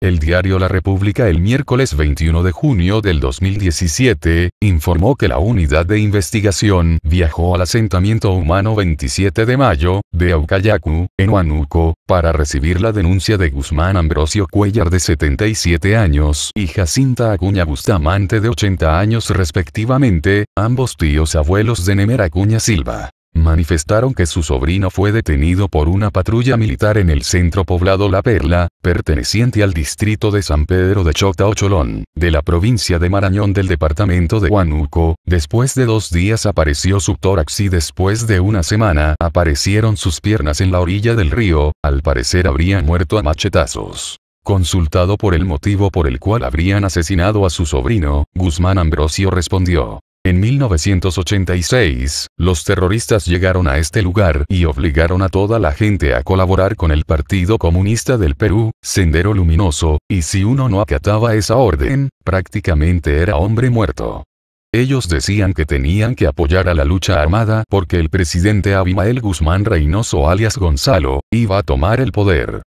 El diario La República el miércoles 21 de junio del 2017, informó que la unidad de investigación viajó al asentamiento humano 27 de mayo, de Aucayacu, en Huánuco, para recibir la denuncia de Guzmán Ambrosio Cuellar de 77 años y Jacinta Acuña Bustamante de 80 años respectivamente, ambos tíos abuelos de Nemer Acuña Silva manifestaron que su sobrino fue detenido por una patrulla militar en el centro poblado La Perla, perteneciente al distrito de San Pedro de Chota o Cholón, de la provincia de Marañón del departamento de Huánuco. Después de dos días apareció su tórax y después de una semana aparecieron sus piernas en la orilla del río, al parecer habrían muerto a machetazos. Consultado por el motivo por el cual habrían asesinado a su sobrino, Guzmán Ambrosio respondió, en 1986, los terroristas llegaron a este lugar y obligaron a toda la gente a colaborar con el Partido Comunista del Perú, Sendero Luminoso, y si uno no acataba esa orden, prácticamente era hombre muerto. Ellos decían que tenían que apoyar a la lucha armada porque el presidente Abimael Guzmán Reynoso alias Gonzalo, iba a tomar el poder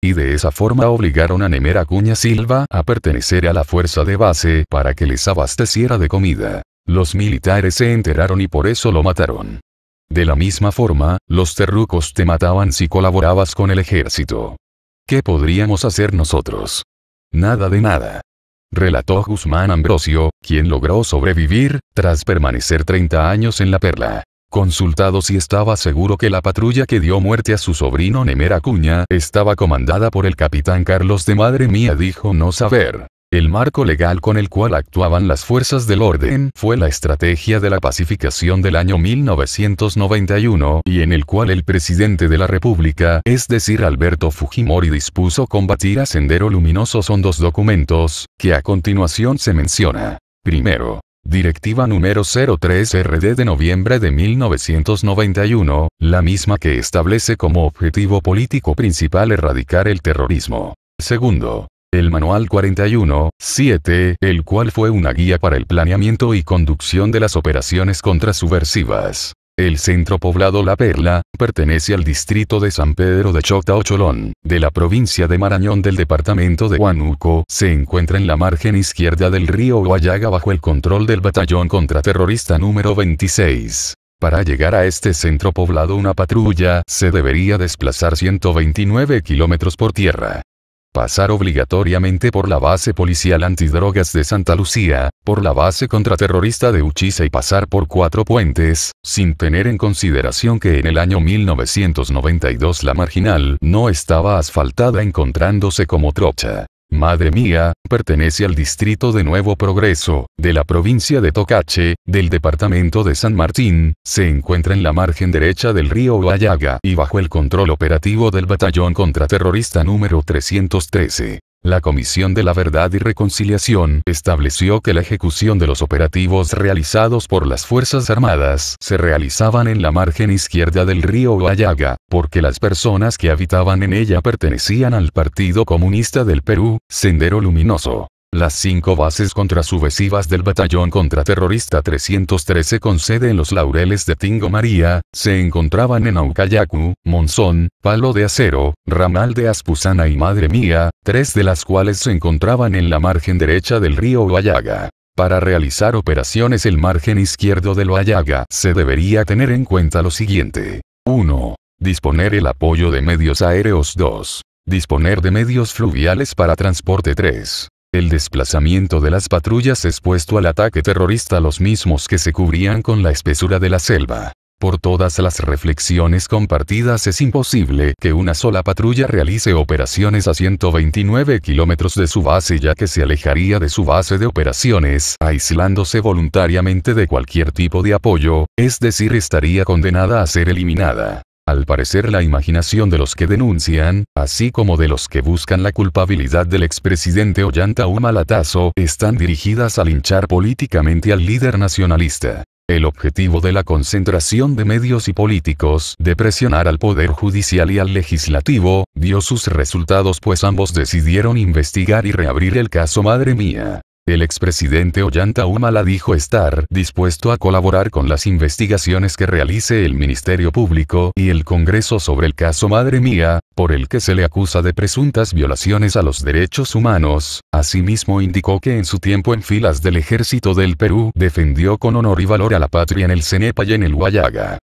y de esa forma obligaron a Nemer Acuña Silva a pertenecer a la fuerza de base para que les abasteciera de comida. Los militares se enteraron y por eso lo mataron. De la misma forma, los terrucos te mataban si colaborabas con el ejército. ¿Qué podríamos hacer nosotros? Nada de nada. Relató Guzmán Ambrosio, quien logró sobrevivir, tras permanecer 30 años en la perla. Consultado si estaba seguro que la patrulla que dio muerte a su sobrino Nemera Cuña estaba comandada por el capitán Carlos de Madre Mía dijo no saber. El marco legal con el cual actuaban las fuerzas del orden fue la estrategia de la pacificación del año 1991 y en el cual el presidente de la República, es decir Alberto Fujimori dispuso combatir a Sendero Luminoso son dos documentos, que a continuación se menciona. Primero, Directiva número 03RD de noviembre de 1991, la misma que establece como objetivo político principal erradicar el terrorismo. Segundo, el Manual 41, 7, el cual fue una guía para el planeamiento y conducción de las operaciones contra subversivas. El centro poblado La Perla, pertenece al distrito de San Pedro de Chocta Ocholón, de la provincia de Marañón del departamento de Huánuco, se encuentra en la margen izquierda del río Guayaga bajo el control del batallón contraterrorista número 26. Para llegar a este centro poblado una patrulla se debería desplazar 129 kilómetros por tierra pasar obligatoriamente por la base policial antidrogas de Santa Lucía, por la base contraterrorista de Uchiza y pasar por cuatro puentes, sin tener en consideración que en el año 1992 la marginal no estaba asfaltada encontrándose como trocha. Madre mía, pertenece al distrito de Nuevo Progreso, de la provincia de Tocache, del departamento de San Martín, se encuentra en la margen derecha del río Guayaga y bajo el control operativo del batallón contraterrorista número 313. La Comisión de la Verdad y Reconciliación estableció que la ejecución de los operativos realizados por las Fuerzas Armadas se realizaban en la margen izquierda del río Guayaga, porque las personas que habitaban en ella pertenecían al Partido Comunista del Perú, Sendero Luminoso. Las cinco bases contrasubesivas del Batallón Contraterrorista 313 con sede en los Laureles de Tingo María, se encontraban en Aucayacu, Monzón, Palo de Acero, Ramal de Aspusana y Madre Mía, tres de las cuales se encontraban en la margen derecha del río Guayaga. Para realizar operaciones el margen izquierdo del Guayaga se debería tener en cuenta lo siguiente. 1. Disponer el apoyo de medios aéreos 2. Disponer de medios fluviales para transporte 3. El desplazamiento de las patrullas expuesto al ataque terrorista los mismos que se cubrían con la espesura de la selva. Por todas las reflexiones compartidas es imposible que una sola patrulla realice operaciones a 129 kilómetros de su base ya que se alejaría de su base de operaciones, aislándose voluntariamente de cualquier tipo de apoyo, es decir estaría condenada a ser eliminada. Al parecer la imaginación de los que denuncian, así como de los que buscan la culpabilidad del expresidente Ollanta Humalatazo, están dirigidas a linchar políticamente al líder nacionalista. El objetivo de la concentración de medios y políticos de presionar al Poder Judicial y al Legislativo, dio sus resultados pues ambos decidieron investigar y reabrir el caso Madre Mía. El expresidente Ollanta Humala dijo estar dispuesto a colaborar con las investigaciones que realice el Ministerio Público y el Congreso sobre el caso Madre Mía, por el que se le acusa de presuntas violaciones a los derechos humanos. Asimismo indicó que en su tiempo en filas del ejército del Perú defendió con honor y valor a la patria en el Cenepa y en el Guayaga.